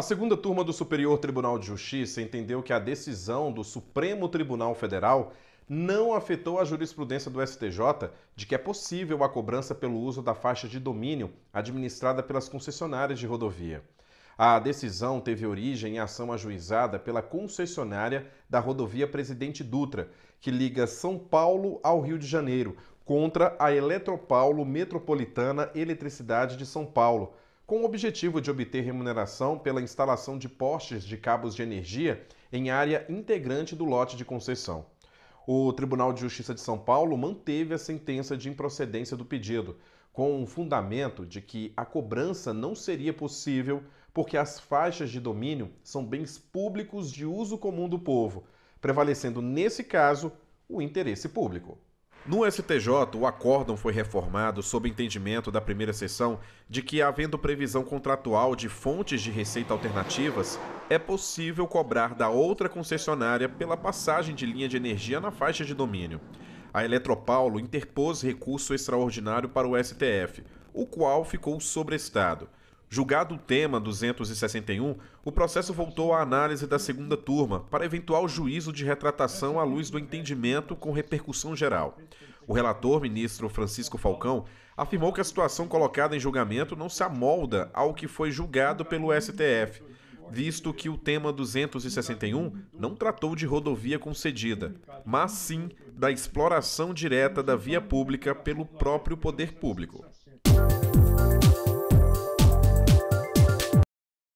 A segunda turma do Superior Tribunal de Justiça entendeu que a decisão do Supremo Tribunal Federal não afetou a jurisprudência do STJ de que é possível a cobrança pelo uso da faixa de domínio administrada pelas concessionárias de rodovia. A decisão teve origem em ação ajuizada pela concessionária da rodovia Presidente Dutra, que liga São Paulo ao Rio de Janeiro, contra a Eletropaulo Metropolitana Eletricidade de São Paulo com o objetivo de obter remuneração pela instalação de postes de cabos de energia em área integrante do lote de concessão. O Tribunal de Justiça de São Paulo manteve a sentença de improcedência do pedido, com o fundamento de que a cobrança não seria possível porque as faixas de domínio são bens públicos de uso comum do povo, prevalecendo nesse caso o interesse público. No STJ, o acórdão foi reformado sob entendimento da primeira sessão de que, havendo previsão contratual de fontes de receita alternativas, é possível cobrar da outra concessionária pela passagem de linha de energia na faixa de domínio. A Eletropaulo interpôs recurso extraordinário para o STF, o qual ficou sobrestado. Julgado o tema 261, o processo voltou à análise da segunda turma para eventual juízo de retratação à luz do entendimento com repercussão geral. O relator, ministro Francisco Falcão, afirmou que a situação colocada em julgamento não se amolda ao que foi julgado pelo STF, visto que o tema 261 não tratou de rodovia concedida, mas sim da exploração direta da via pública pelo próprio poder público.